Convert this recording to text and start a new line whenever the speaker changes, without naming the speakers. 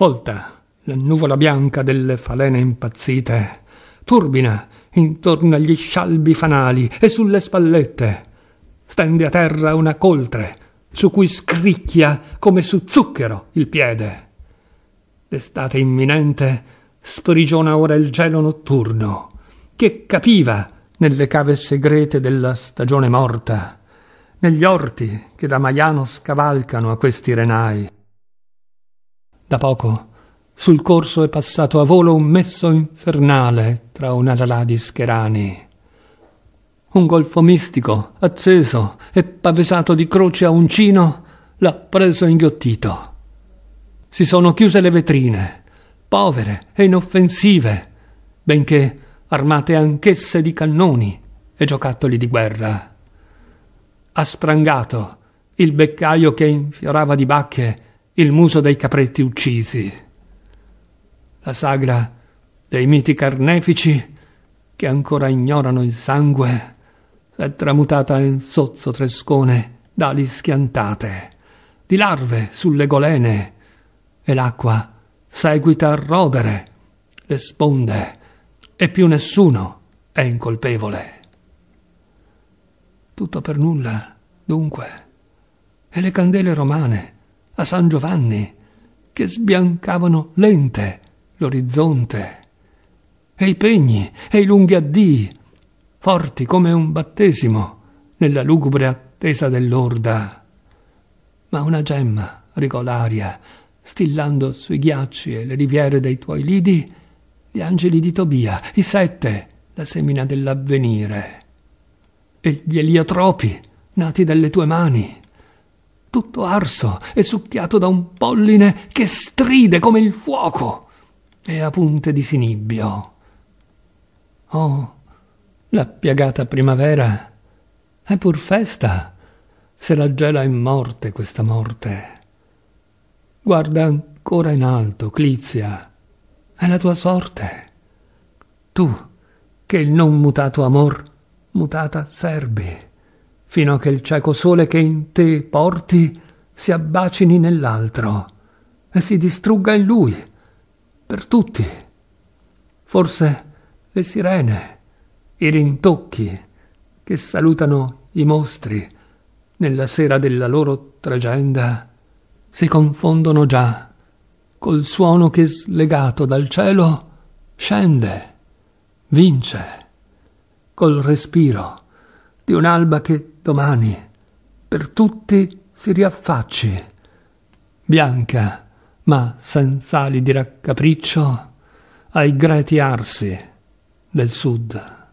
Folta la nuvola bianca delle falene impazzite, turbina intorno agli scialbi fanali e sulle spallette. Stende a terra una coltre, su cui scricchia come su zucchero il piede. L'estate imminente sprigiona ora il gelo notturno, che capiva nelle cave segrete della stagione morta, negli orti che da Maiano scavalcano a questi renai. Da poco sul corso è passato a volo un messo infernale tra una lalà di scherani. Un golfo mistico, acceso e pavesato di croce a uncino, l'ha preso inghiottito. Si sono chiuse le vetrine, povere e inoffensive, benché armate anch'esse di cannoni e giocattoli di guerra. Ha sprangato il beccaio che infiorava di bacche il muso dei capretti uccisi. La sagra dei miti carnefici che ancora ignorano il sangue è tramutata in sozzo trescone d'ali schiantate, di larve sulle golene, e l'acqua seguita a rodere le sponde, e più nessuno è incolpevole. Tutto per nulla, dunque, e le candele romane a San Giovanni, che sbiancavano lente l'orizzonte, e i pegni e i lunghi addii, forti come un battesimo nella lugubre attesa dell'orda. Ma una gemma regolaria, stillando sui ghiacci e le riviere dei tuoi lidi, gli angeli di Tobia, i sette, la semina dell'avvenire, e gli eliotropi nati dalle tue mani, tutto arso e succhiato da un polline che stride come il fuoco e a punte di sinibbio. Oh, la piagata primavera è pur festa se la gela in morte questa morte. Guarda ancora in alto, Clizia, è la tua sorte. Tu, che il non mutato amor mutata serbi fino a che il cieco sole che in te porti si abbacini nell'altro e si distrugga in lui, per tutti. Forse le sirene, i rintocchi che salutano i mostri nella sera della loro tragenda si confondono già col suono che slegato dal cielo scende, vince, col respiro di un'alba che domani per tutti si riaffacci. Bianca, ma senza ali di raccapriccio, ai greti arsi del sud.